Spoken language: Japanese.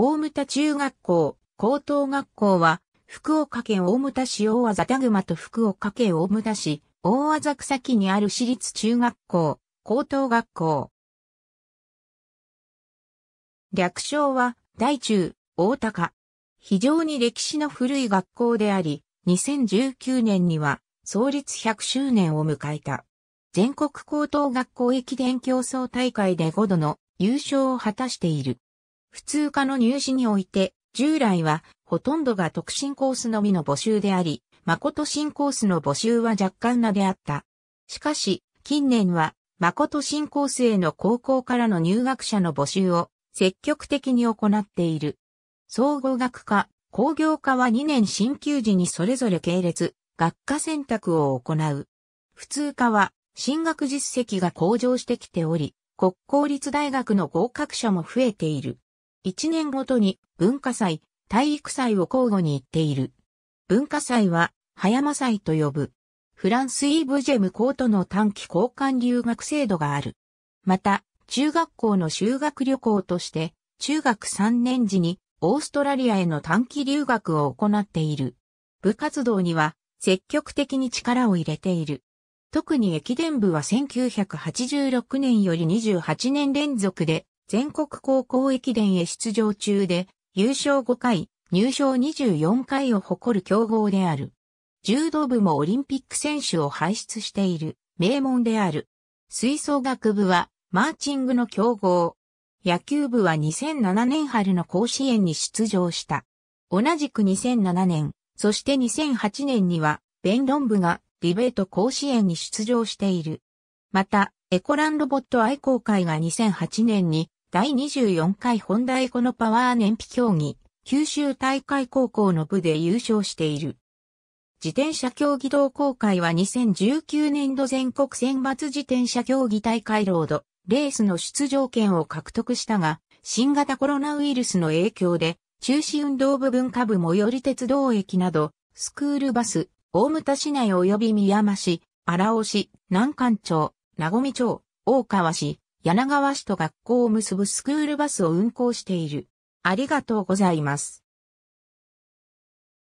大牟田中学校、高等学校は、福岡県大牟田市大和田熊と福岡県大牟田市大和草木にある私立中学校、高等学校。略称は、大中、大高。非常に歴史の古い学校であり、2019年には創立100周年を迎えた。全国高等学校駅伝競争大会で5度の優勝を果たしている。普通科の入試において、従来はほとんどが特進コースのみの募集であり、誠新コースの募集は若干なであった。しかし、近年は誠新コースへの高校からの入学者の募集を積極的に行っている。総合学科、工業科は2年進級時にそれぞれ系列、学科選択を行う。普通科は進学実績が向上してきており、国公立大学の合格者も増えている。1年ごとに文化祭、体育祭を交互に行っている。文化祭は、葉山祭と呼ぶ。フランスイーブジェム校との短期交換留学制度がある。また、中学校の修学旅行として、中学3年時にオーストラリアへの短期留学を行っている。部活動には積極的に力を入れている。特に駅伝部は1986年より28年連続で全国高校駅伝へ出場中で、優勝5回、入賞24回を誇る強豪である。柔道部もオリンピック選手を輩出している名門である。吹奏楽部はマーチングの強豪。野球部は2007年春の甲子園に出場した。同じく2007年、そして2008年には弁論部がディベート甲子園に出場している。また、エコランロボット愛好会が2008年に第24回ホンダエコのパワー燃費競技、九州大会高校の部で優勝している。自転車競技同好会は2019年度全国選抜自転車競技大会ロード、レースの出場権を獲得したが、新型コロナウイルスの影響で、中止運動部分下部最寄り鉄道駅など、スクールバス、大牟田市内及び宮山市、荒尾市、南関町、名込町、大川市、柳川市と学校を結ぶスクールバスを運行している。ありがとうございます。